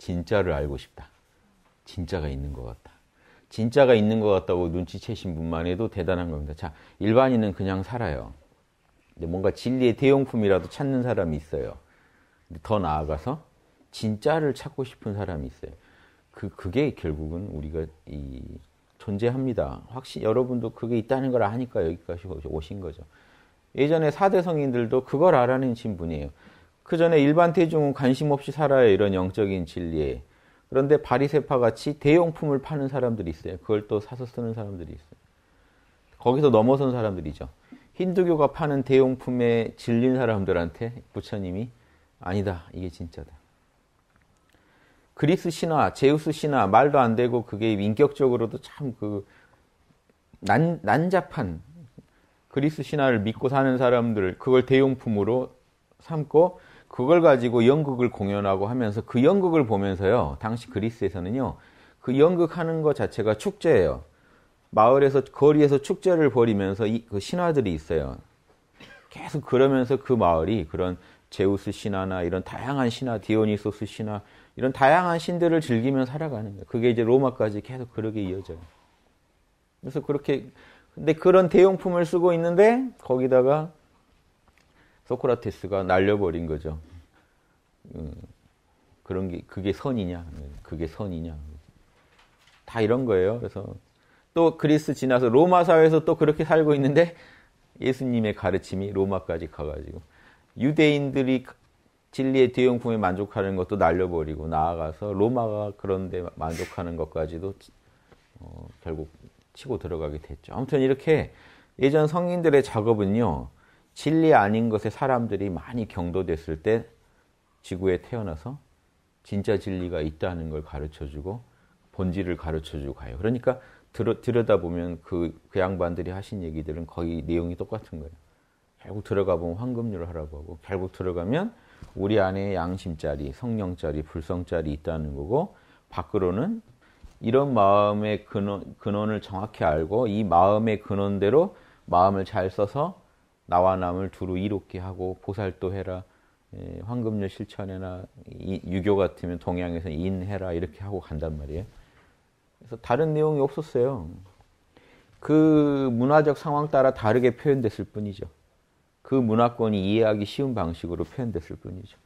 진짜를 알고 싶다. 진짜가 있는 것 같다. 진짜가 있는 것 같다고 눈치채신 분만 해도 대단한 겁니다. 자, 일반인은 그냥 살아요. 근데 뭔가 진리의 대용품이라도 찾는 사람이 있어요. 더 나아가서 진짜를 찾고 싶은 사람이 있어요. 그, 그게 결국은 우리가 이, 존재합니다. 확실히 여러분도 그게 있다는 걸 아니까 여기까지 오신 거죠. 예전에 사대 성인들도 그걸 알아낸 신분이에요. 그 전에 일반 대중은 관심 없이 살아요. 이런 영적인 진리에. 그런데 바리세파 같이 대용품을 파는 사람들이 있어요. 그걸 또 사서 쓰는 사람들이 있어요. 거기서 넘어선 사람들이죠. 힌두교가 파는 대용품에 질린 사람들한테 부처님이 아니다. 이게 진짜다. 그리스 신화, 제우스 신화 말도 안 되고 그게 인격적으로도 참 그 난잡한 그리스 신화를 믿고 사는 사람들 그걸 대용품으로 삼고 그걸 가지고 연극을 공연하고 하면서 그 연극을 보면서요. 당시 그리스에서는요. 그 연극하는 것 자체가 축제예요. 마을에서 거리에서 축제를 벌이면서 이, 그 신화들이 있어요. 계속 그러면서 그 마을이 그런 제우스 신화나 이런 다양한 신화, 디오니소스 신화 이런 다양한 신들을 즐기며 살아가는 거예요. 그게 이제 로마까지 계속 그렇게 이어져요. 그래서 그렇게 근데 그런 대용품을 쓰고 있는데 거기다가 소크라테스가 날려버린 거죠. 그런 게 그게 선이냐? 네, 그게 선이냐? 다 이런 거예요. 그래서 또 그리스 지나서 로마 사회에서 또 그렇게 살고 있는데 예수님의 가르침이 로마까지 가가지고 유대인들이 진리의 대용품에 만족하는 것도 날려버리고 나아가서 로마가 그런데 만족하는 것까지도 어, 결국 치고 들어가게 됐죠. 아무튼 이렇게 예전 성인들의 작업은요 진리 아닌 것에 사람들이 많이 경도됐을 때 지구에 태어나서 진짜 진리가 있다는 걸 가르쳐주고 본질을 가르쳐주고 가요. 그러니까 들어, 들여다보면 그, 그 양반들이 하신 얘기들은 거의 내용이 똑같은 거예요. 결국 들어가 보면 황금률을 하라고 하고 결국 들어가면 우리 안에 양심짜리, 성령짜리, 불성짜리 있다는 거고 밖으로는 이런 마음의 근원, 근원을 정확히 알고 이 마음의 근원대로 마음을 잘 써서 나와 남을 두루 이롭게 하고 보살도 해라 예, 황금률 실천회나 유교 같으면 동양에서 인해라 이렇게 하고 간단 말이에요. 그래서 다른 내용이 없었어요. 그 문화적 상황 따라 다르게 표현됐을 뿐이죠. 그 문화권이 이해하기 쉬운 방식으로 표현됐을 뿐이죠.